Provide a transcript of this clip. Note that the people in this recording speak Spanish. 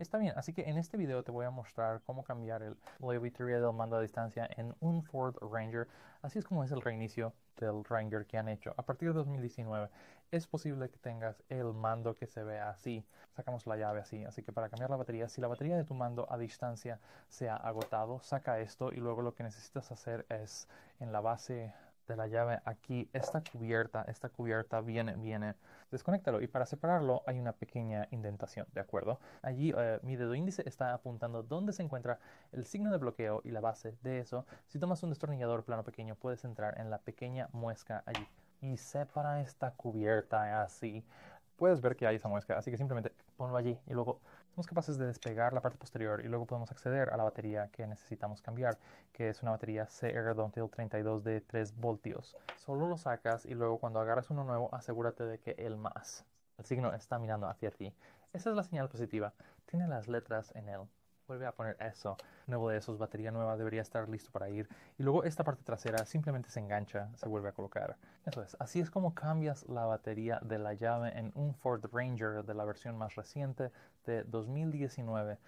Está bien, así que en este video te voy a mostrar cómo cambiar el, la del mando a distancia en un Ford Ranger. Así es como es el reinicio del Ranger que han hecho. A partir de 2019 es posible que tengas el mando que se vea así. Sacamos la llave así, así que para cambiar la batería, si la batería de tu mando a distancia se ha agotado, saca esto y luego lo que necesitas hacer es en la base de la llave aquí, esta cubierta, esta cubierta viene, viene, desconéctalo y para separarlo hay una pequeña indentación, ¿de acuerdo? Allí eh, mi dedo índice está apuntando dónde se encuentra el signo de bloqueo y la base de eso. Si tomas un destornillador plano pequeño puedes entrar en la pequeña muesca allí y separa esta cubierta así puedes ver que hay esa muesca, así que simplemente ponlo allí y luego somos capaces de despegar la parte posterior y luego podemos acceder a la batería que necesitamos cambiar, que es una batería CR 32 de 3 voltios. Solo lo sacas y luego cuando agarras uno nuevo asegúrate de que el más, el signo está mirando hacia ti. Esa es la señal positiva, tiene las letras en él vuelve a poner eso, nuevo de esos, batería nueva, debería estar listo para ir. Y luego esta parte trasera simplemente se engancha, se vuelve a colocar. Eso es, así es como cambias la batería de la llave en un Ford Ranger de la versión más reciente de 2019.